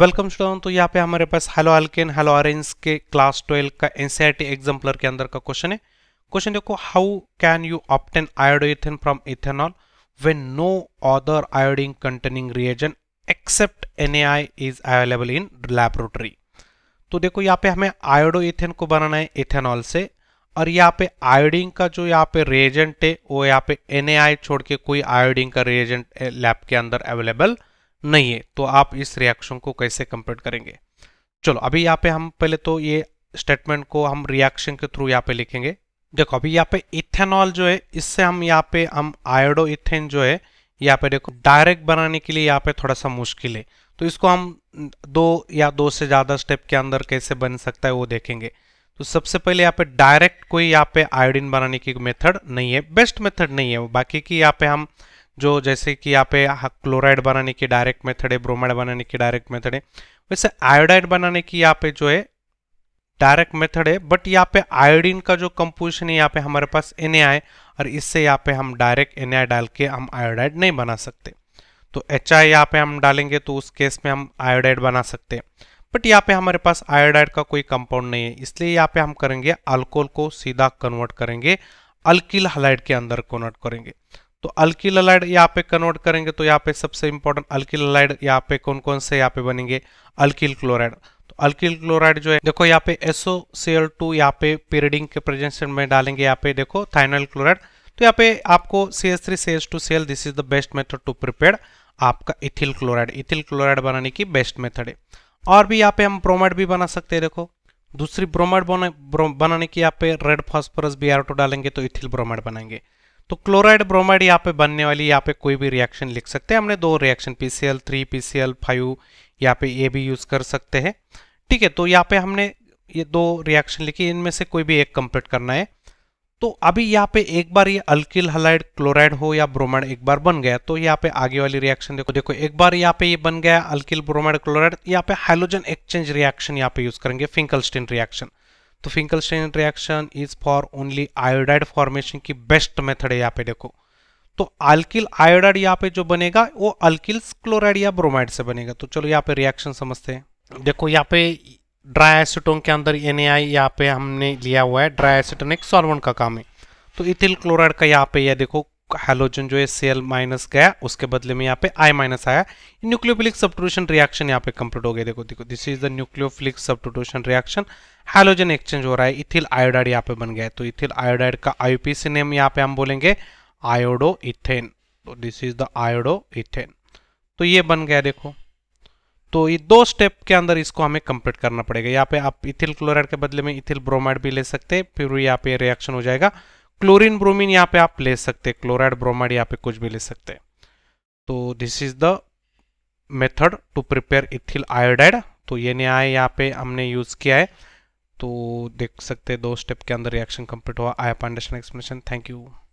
welcome student तो यहाँ पे हमारे पास हेलो अल्केन हेलो ऑरेंज के क्लास ट्वेल्व का एनसीईआरटी एग्जाम्पलर के अंदर का क्वेश्चन है क्वेश्चन देखो how can you obtain iodoethane from ethanol when no other iodine containing reagent except N is available in laboratory तो देखो यहाँ पे हमें आयोडो इथेन को बनाना है इथेनॉल से और यहाँ पे आयोडीन का जो यहाँ पे रिएजेंट है वो यहाँ पे एन छोड़ के कोई आयोडीन का रिएजेंट लैब eh, के अंदर अवेलेबल नहीं है तो आप इस रिएक्शन को कैसे कंप्लीट करेंगे चलो अभी यहाँ पे हम पहले तो ये स्टेटमेंट को हम रिएक्शन के थ्रू यहाँ पे लिखेंगे देखो अभी यहाँ पे इथेनॉल जो है इससे हम यहाँ पे हम आयोडो इथेन जो है यहाँ पे देखो डायरेक्ट बनाने के लिए यहाँ पे थोड़ा सा मुश्किल है तो इसको हम दो या दो से ज़्यादा स्टेप के अंदर कैसे बन सकता है वो देखेंगे तो सबसे पहले यहाँ पे डायरेक्ट कोई यहाँ पे आयोडीन बनाने की मेथड नहीं है बेस्ट मेथड नहीं है वो बाकी की यहाँ पे हम जो जैसे कि यहाँ पे क्लोराइड हाँ, बनाने की डायरेक्ट मेथड है ब्रोमाइड बनाने की डायरेक्ट मेथड है वैसे आयोडाइड बनाने की यहाँ पे जो है डायरेक्ट मेथड है बट यहाँ पे आयोडीन का जो कंपोजिशन है यहाँ पे हमारे पास एन और इससे यहाँ पे हम डायरेक्ट एन डाल के हम आयोडाइड नहीं बना सकते तो एच आई यहाँ पे हम डालेंगे तो उस केस में हम आयोडाइड बना सकते हैं बट यहाँ पे हमारे पास आयोडाइड का कोई कंपाउंड नहीं है इसलिए यहाँ पे हम करेंगे अल्कोहल को सीधा कन्वर्ट करेंगे अल्किल हलाइड के अंदर कन्वर्ट करेंगे तो अल्किल अलाइड यहाँ पे कन्वर्ट करेंगे तो यहाँ पे सबसे इंपॉर्टेंट अल्किल अलाइड यहाँ पे कौन कौन से यहाँ पे बनेंगे अल्किल क्लोराइड तो अल्किल क्लोराइड जो है देखो यहाँ पे एसओ सी एल टू यहाँ पे पीरियडिंग के प्रेजेंशन में डालेंगे यहाँ पे देखो थाइनल क्लोराइड तो यहाँ पे आपको C S three C S two C L this is the best method to prepare आपका इथिल क्लोराइड इथिल क्लोराइड बनाने की बेस्ट मेथड है और भी यहाँ पे हम ब्रोमाइड भी बना सकते हैं देखो दूसरी ब्रोमाइड बनाने की यहाँ पे red phosphorus B R two डालेंगे तो इथिल ब्रोमाइड बनाएंगे तो क्लोराइड ब्रोमाइड यहाँ पे बनने वाली यहाँ पे कोई भी रिएक्शन लिख सकते हैं हमने दो reaction P C L three P C L five यहाँ पे ए भी यूज़ कर सकते हैं ठीक है तो यहाँ पे हमने ये दो रिएक्शन लिखी इनमें से कोई भी एक कंप्लीट करना है तो अभी यहाँ पे एक बार ये अल्किल हलाइड क्लोराइड हो या ब्रोमाइड एक बार बन गया तो यहाँ पे आगे वाली रिएक्शन देखो देखो एक बार यहाँ पे ये बन गया अल्किल ब्रोमाइड क्लोराइड यहाँ पे हाइलोजन एक्सचेंज रिएक्शन यहाँ पे यूज करेंगे फिंकलस्टीन रिएक्शन तो Finkelstein reaction is for only iodide formation की बेस्ट मेथड है यहाँ पे देखो तो अल्किल आयोडाइड यहाँ पे जो बनेगा वो अल्किल्स क्लोराइड या ब्रोमाइड से बनेगा तो चलो यहाँ पे रिएक्शन समझते हैं देखो यहाँ पे ड्राई एसिटोन के अंदर एन ए आई यहाँ पे हमने लिया हुआ है ड्राई एसिटोन एक सॉल्वेंट का काम है तो इथिल क्लोराइड का यहाँ पे यह देखो हेलोजन जो है सी एल माइनस गया उसके बदले में यहाँ पे आई माइनस आया न्यूक्लियोफिलिक सब्टूशन रिएक्शन यहाँ पे कंप्लीट हो गया देखो देखो this is the nucleophilic substitution reaction halogen exchange हो रहा है इथिल आयोडाइड यहाँ पे बन गया तो इथिल आयोडाइड का आईपीसी नेम यहाँ पे हम बोलेंगे आयोडो इथेन तो this is the iodoethane तो ये बन गया देखो तो ये दो स्टेप के अंदर इसको हमें कंप्लीट करना पड़ेगा यहाँ पे आप इथिल क्लोराइड के बदले में इथिल ब्रोमाइड भी ले सकते हैं फिर यहाँ पे रिएक्शन हो जाएगा क्लोरीन ब्रोमीन यहाँ पे आप ले सकते हैं क्लोराइड ब्रोमाइड यहाँ पे कुछ भी ले सकते हैं तो this is the method to prepare ethyl iodide तो ये नया है यहाँ पे हमने यूज़ किया है तो देख सकते हैं दो स्टेप के अंदर रिएक्शन कंप्लीट हुआ आई पांडेशन एक्सप्लेनेशन थैंक यू